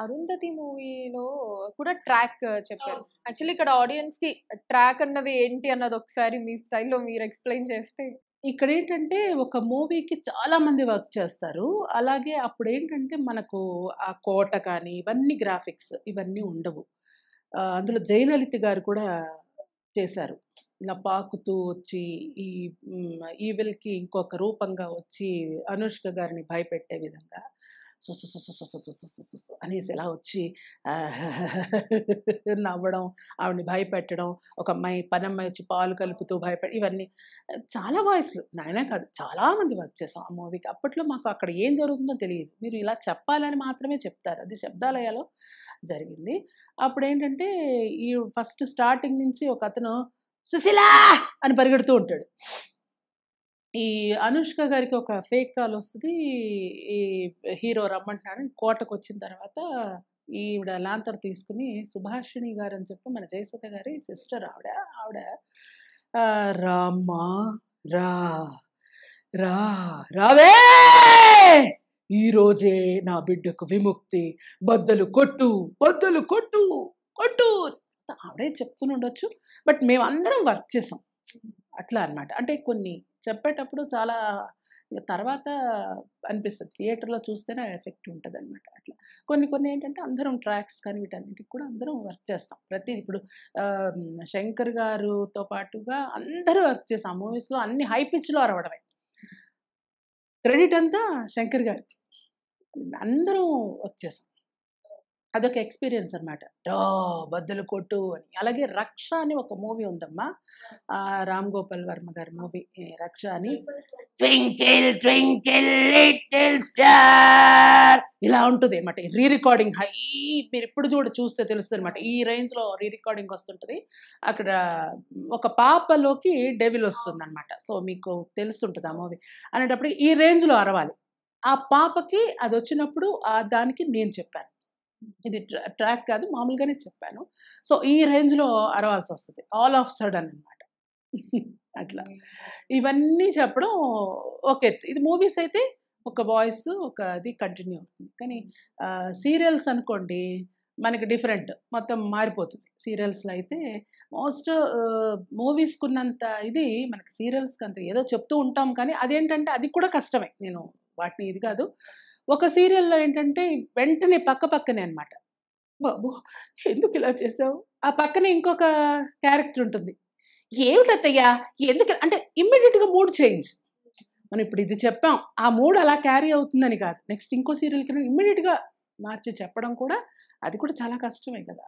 అరుంధతి మూవీలో కూడా ట్రాక్ చెప్పారు యాక్చువల్లీ ఇక్కడ ఆడియన్స్ కి ట్రాక్ అన్నది ఏంటి అన్నది ఒకసారి మీ స్టైల్లో మీరు ఎక్స్ప్లెయిన్ చేస్తే ఇక్కడ ఏంటంటే ఒక మూవీకి చాలా మంది వర్క్ చేస్తారు అలాగే అప్పుడు ఏంటంటే మనకు ఆ కోట కానీ ఇవన్నీ గ్రాఫిక్స్ ఇవన్నీ ఉండవు అందులో జయలలిత గారు కూడా చేశారు ఇలా పాకుతూ వచ్చి ఈ ఈవిల్కి ఇంకొక రూపంగా వచ్చి అనుష్క గారిని భయపెట్టే విధంగా అనేసి ఇలా వచ్చి నవ్వడం ఆవిడని భయపెట్టడం ఒక అమ్మాయి పని అమ్మాయి వచ్చి పాలు కలుపుతూ భయపెట్టి ఇవన్నీ చాలా వాయిస్లు నాయనే కాదు చాలామంది వర్క్ చేసాం ఆ మూవీకి అప్పట్లో మాకు అక్కడ ఏం జరుగుతుందో తెలియదు మీరు ఇలా చెప్పాలని మాత్రమే చెప్తారు అది శబ్దాలయాలో జరిగింది అప్పుడు ఏంటంటే ఈ ఫస్ట్ స్టార్టింగ్ నుంచి ఒక అతను సుశీలా అని పరిగెడుతూ ఉంటాడు ఈ అనుష్క గారికి ఒక ఫేక్ కాల్ వస్తుంది ఈ హీరో రమ్మంటున్నాడు కోటకు వచ్చిన తర్వాత ఈవిడ లాంతర్ తీసుకుని సుభాషిణి గారు అని చెప్పి మన జయసుత గారి సిస్టర్ ఆవిడ ఆవిడ రామ్మా రా రా రావే ఈరోజే నా బిడ్డకు విముక్తి బద్దలు కొట్టు బద్దలు కొట్టు కొట్టు ఆవిడే చెప్తూనే ఉండొచ్చు బట్ మేమందరం వర్క్ చేసాం అట్లా అనమాట అంటే కొన్ని చెప్పేటప్పుడు చాలా తర్వాత అనిపిస్తుంది థియేటర్లో చూస్తేనే ఎఫెక్ట్ ఉంటుంది అనమాట అట్లా కొన్ని కొన్ని ఏంటంటే అందరం ట్రాక్స్ కానీ వీటన్నిటికి కూడా అందరం వర్క్ చేస్తాం ప్రతి ఇప్పుడు శంకర్ గారుతో పాటుగా అందరూ వర్క్ చేస్తాం మూవీస్లో అన్ని హై పిచ్లో అరవడమే క్రెడిట్ అంతా శంకర్ గారికి అందరం వర్క్ చేస్తాం అదొక ఎక్స్పీరియన్స్ అనమాట డో బద్దలు కొట్టు అని అలాగే రక్ష అని ఒక మూవీ ఉందమ్మా రామ్ గోపాల్ వర్మ గారి మూవీ రక్ష అని ట్వింకిల్ ట్వింకిల్ లిటిల్ స్టార్ ఇలా ఉంటుంది అనమాట రీ రికార్డింగ్ హై మీరు ఎప్పుడు చూడ చూస్తే తెలుస్తుంది అనమాట ఈ రేంజ్లో రీ రికార్డింగ్ వస్తుంటుంది అక్కడ ఒక పాపలోకి డెవిల్ వస్తుంది అనమాట సో మీకు తెలుస్తుంటుంది ఆ మూవీ అనేటప్పుడు ఈ రేంజ్లో అరవాలి ఆ పాపకి అది వచ్చినప్పుడు దానికి నేను చెప్పాను ఇది ట్రాక్ కాదు మామూలుగానే చెప్పాను సో ఈ రేంజ్లో అరవాల్సి వస్తుంది ఆల్ ఆఫ్ సడన్ అనమాట అట్లా ఇవన్నీ చెప్పడం ఓకే ఇది మూవీస్ అయితే ఒక వాయిస్ ఒక అది కంటిన్యూ అవుతుంది కానీ సీరియల్స్ అనుకోండి మనకి డిఫరెంట్ మొత్తం మారిపోతుంది సీరియల్స్లో అయితే మోస్ట్ మూవీస్కున్నంత ఇది మనకి సీరియల్స్కి అంత ఏదో చెప్తూ ఉంటాం కానీ అదేంటంటే అది కూడా కష్టమే నేను వాటిని ఇది కాదు ఒక సీరియల్లో ఏంటంటే వెంటనే పక్క పక్కనే అనమాట బాబు ఎందుకు ఇలా చేసావు ఆ పక్కనే ఇంకొక క్యారెక్టర్ ఉంటుంది ఏమిటత్తయ్యా ఎందుకు అంటే ఇమ్మీడియట్గా మూడ్ చేంజ్ మనం ఇప్పుడు ఇది చెప్పాం ఆ మూడ్ అలా క్యారీ అవుతుందని కాదు నెక్స్ట్ ఇంకో సీరియల్కి ఇమ్మీడియట్గా మార్చి చెప్పడం కూడా అది కూడా చాలా కష్టమే కదా